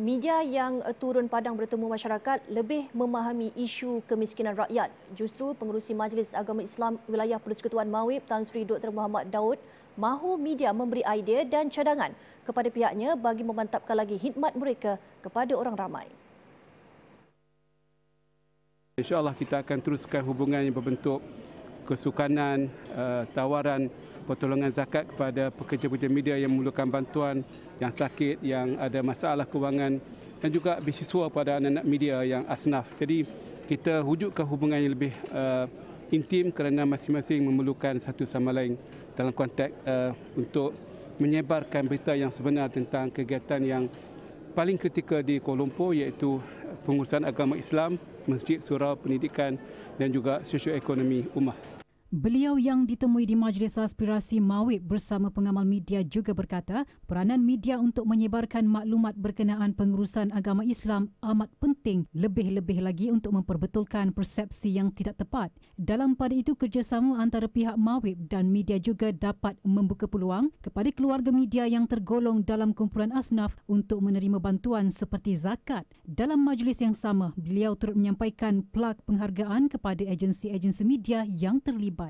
Media yang eh, turun padang bertemu masyarakat lebih memahami isu kemiskinan rakyat. Justru pengurusi Majlis Agama Islam Wilayah Persekutuan Mawib Tan Sri Dr. Muhammad Daud mahu media memberi idea dan cadangan kepada pihaknya bagi memantapkan lagi khidmat mereka kepada orang ramai. Insya Allah kita akan teruskan hubungan yang berbentuk kesukanan, eh, tawaran pertolongan zakat kepada pekerja-pekerja media yang memerlukan bantuan, yang sakit, yang ada masalah kewangan dan juga beasiswa pada anak-anak media yang asnaf. Jadi kita wujudkan hubungan yang lebih uh, intim kerana masing-masing memerlukan satu sama lain dalam konteks uh, untuk menyebarkan berita yang sebenar tentang kegiatan yang paling kritikal di Kuala Lumpur iaitu pengurusan agama Islam, masjid, surau, pendidikan dan juga sosioekonomi umat. Beliau yang ditemui di Majlis Aspirasi Mawib bersama pengamal media juga berkata, peranan media untuk menyebarkan maklumat berkenaan pengurusan agama Islam amat penting, lebih-lebih lagi untuk memperbetulkan persepsi yang tidak tepat. Dalam pada itu, kerjasama antara pihak Mawib dan media juga dapat membuka peluang kepada keluarga media yang tergolong dalam kumpulan asnaf untuk menerima bantuan seperti zakat. Dalam majlis yang sama, beliau turut menyampaikan plak penghargaan kepada agensi-agensi media yang terlibat